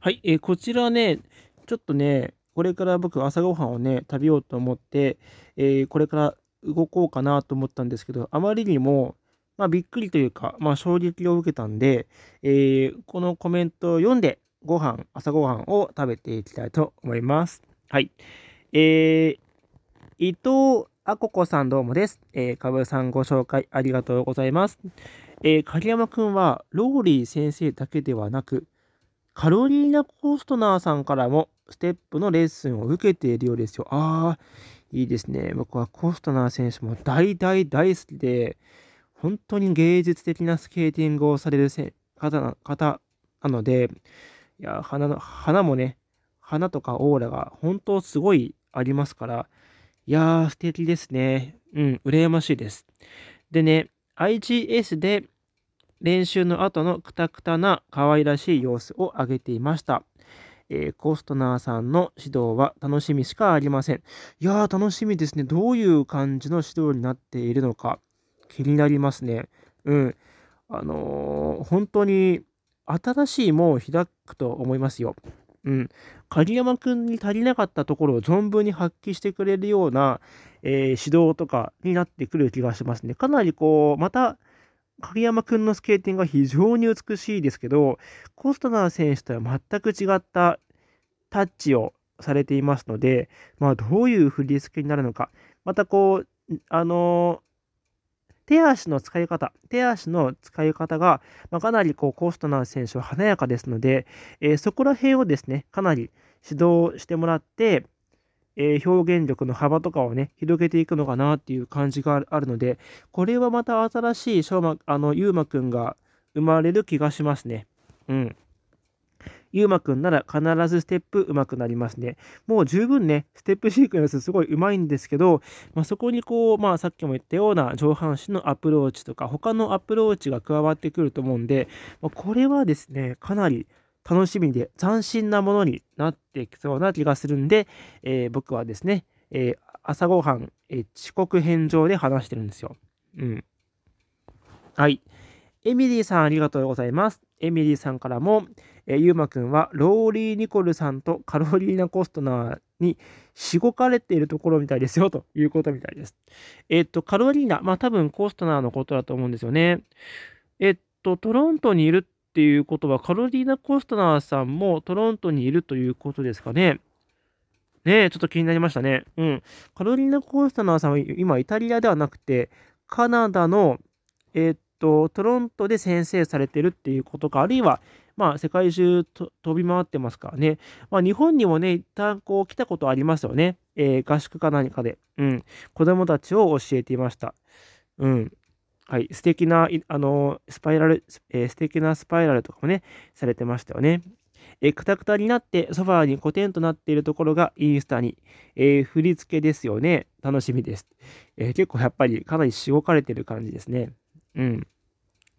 はい、えー、こちらね、ちょっとね、これから僕朝ごはんをね、食べようと思って、えー、これから動こうかなと思ったんですけど、あまりにも、まあ、びっくりというか、まあ、衝撃を受けたんで、えー、このコメントを読んで、ご飯、朝ごはんを食べていきたいと思います。はい。えー、伊藤あここさんどうもです。えー、かぶさんご紹介ありがとうございます。えー、影山くんは、ローリー先生だけではなく、カロリーナ・コーストナーさんからもステップのレッスンを受けているようですよ。ああ、いいですね。僕はコストナー選手も大大大好きで、本当に芸術的なスケーティングをされる方な方なので、いや花の、花もね、花とかオーラが本当すごいありますから、いやー素敵ですね。うん、羨ましいです。でね、IGS で練習の後のくたくたな可愛らしい様子を挙げていました。えー、コストナーさんの指導は楽しみしかありません。いやー、楽しみですね。どういう感じの指導になっているのか気になりますね。うん。あのー、本当に新しい門を開くと思いますよ。うん。鍵山くんに足りなかったところを存分に発揮してくれるような、えー、指導とかになってくる気がしますね。かなりこう、また鍵山君のスケーティングが非常に美しいですけど、コストナー選手とは全く違ったタッチをされていますので、まあ、どういう振り付けになるのか、またこう、あの手足の使い方、手足の使い方が、まあ、かなりこうコストナー選手は華やかですので、えー、そこら辺をですね、かなり指導してもらって、えー、表現力の幅とかをね、広げていくのかなっていう感じがあるので、これはまた新しいしょう、ま、あの、ゆうまくんが生まれる気がしますね。うん。ゆうまくんなら必ずステップ上手くなりますね。もう十分ね、ステップシークエンスすごい上手いんですけど、まあ、そこにこう、まあさっきも言ったような上半身のアプローチとか、他のアプローチが加わってくると思うんで、まあ、これはですね、かなり楽しみで斬新なものになってきそうな気がするんで、えー、僕はですね、えー、朝ごはん、えー、遅刻返上で話してるんですよ。うん。はい。エミリーさんありがとうございます。エミリーさんからも、えゆうまくんはローリー・ニコルさんとカロリーナ・コストナーにしごかれているところみたいですよということみたいです。えっと、カロリーナ、まあ多分コストナーのことだと思うんですよね。えっと、トロントにいるってっていうことは、カロリーナ・コストナーさんもトロントにいるということですかね。ねえ、ちょっと気になりましたね。うん。カロリーナ・コストナーさんは今、イタリアではなくて、カナダの、えー、っと、トロントで先生されてるっていうことか、あるいは、まあ、世界中飛び回ってますからね。まあ、日本にもね、一旦こう来たことありますよね。えー、合宿か何かで。うん。子供たちを教えていました。うん。はい、素敵な、あの、スパイラル、えー、素敵なスパイラルとかもね、されてましたよね。えー、くたくたになってソファーにコテンとなっているところがインスタに、えー、振り付けですよね。楽しみです。えー、結構やっぱりかなりしごかれてる感じですね。うん。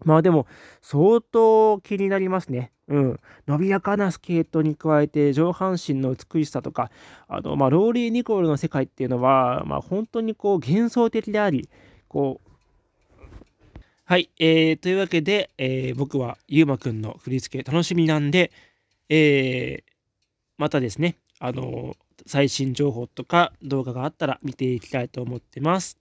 まあでも、相当気になりますね。うん。伸びやかなスケートに加えて、上半身の美しさとか、あの、まあ、ローリー・ニコールの世界っていうのは、まあ、本当にこう、幻想的であり、こう、はい、えー、というわけで、えー、僕はゆうまくんの振り付け楽しみなんで、えー、またですね、あのー、最新情報とか動画があったら見ていきたいと思ってます。